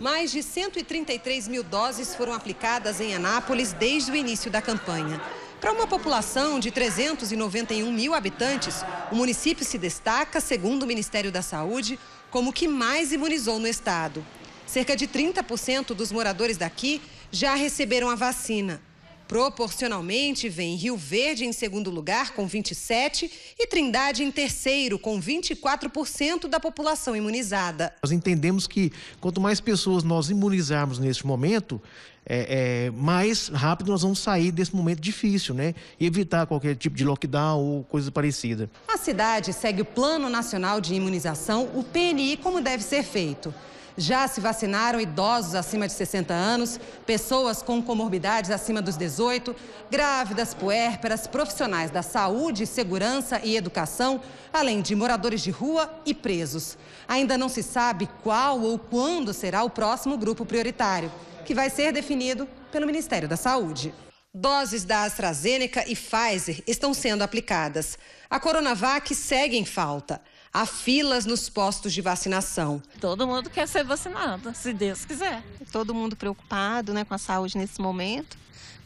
Mais de 133 mil doses foram aplicadas em Anápolis desde o início da campanha. Para uma população de 391 mil habitantes, o município se destaca, segundo o Ministério da Saúde, como o que mais imunizou no estado. Cerca de 30% dos moradores daqui já receberam a vacina. Proporcionalmente, vem Rio Verde em segundo lugar, com 27%, e Trindade em terceiro, com 24% da população imunizada. Nós entendemos que quanto mais pessoas nós imunizarmos neste momento, é, é, mais rápido nós vamos sair desse momento difícil, né? E evitar qualquer tipo de lockdown ou coisa parecida. A cidade segue o Plano Nacional de Imunização, o PNI, como deve ser feito. Já se vacinaram idosos acima de 60 anos, pessoas com comorbidades acima dos 18, grávidas, puérperas, profissionais da saúde, segurança e educação, além de moradores de rua e presos. Ainda não se sabe qual ou quando será o próximo grupo prioritário, que vai ser definido pelo Ministério da Saúde. Doses da AstraZeneca e Pfizer estão sendo aplicadas. A Coronavac segue em falta. Há filas nos postos de vacinação. Todo mundo quer ser vacinado, se Deus quiser. Todo mundo preocupado né, com a saúde nesse momento.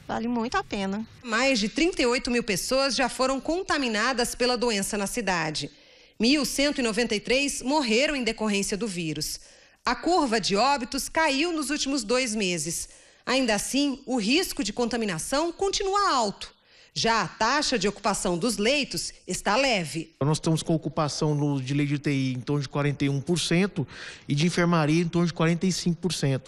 Vale muito a pena. Mais de 38 mil pessoas já foram contaminadas pela doença na cidade. 1.193 morreram em decorrência do vírus. A curva de óbitos caiu nos últimos dois meses. Ainda assim, o risco de contaminação continua alto. Já a taxa de ocupação dos leitos está leve. Nós estamos com ocupação no, de leite de UTI em torno de 41% e de enfermaria em torno de 45%.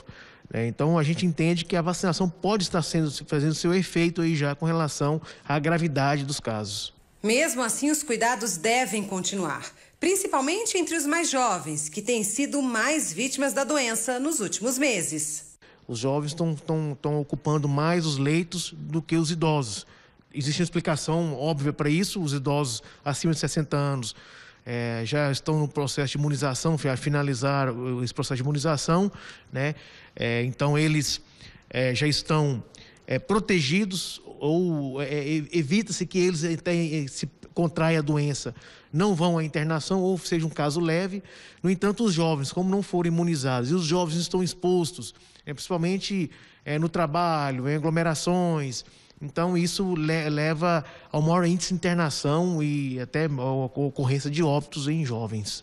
Né? Então a gente entende que a vacinação pode estar sendo, fazendo seu efeito aí já com relação à gravidade dos casos. Mesmo assim, os cuidados devem continuar, principalmente entre os mais jovens, que têm sido mais vítimas da doença nos últimos meses. Os jovens estão ocupando mais os leitos do que os idosos existe uma explicação óbvia para isso. Os idosos acima de 60 anos é, já estão no processo de imunização, finalizar esse processo de imunização, né? É, então eles é, já estão é, protegidos ou é, é, evita-se que eles se contraia a doença, não vão à internação ou seja um caso leve. No entanto, os jovens, como não foram imunizados e os jovens estão expostos, né, principalmente é, no trabalho, em aglomerações, então, isso le leva ao maior índice de internação e até a ocorrência de óbitos em jovens.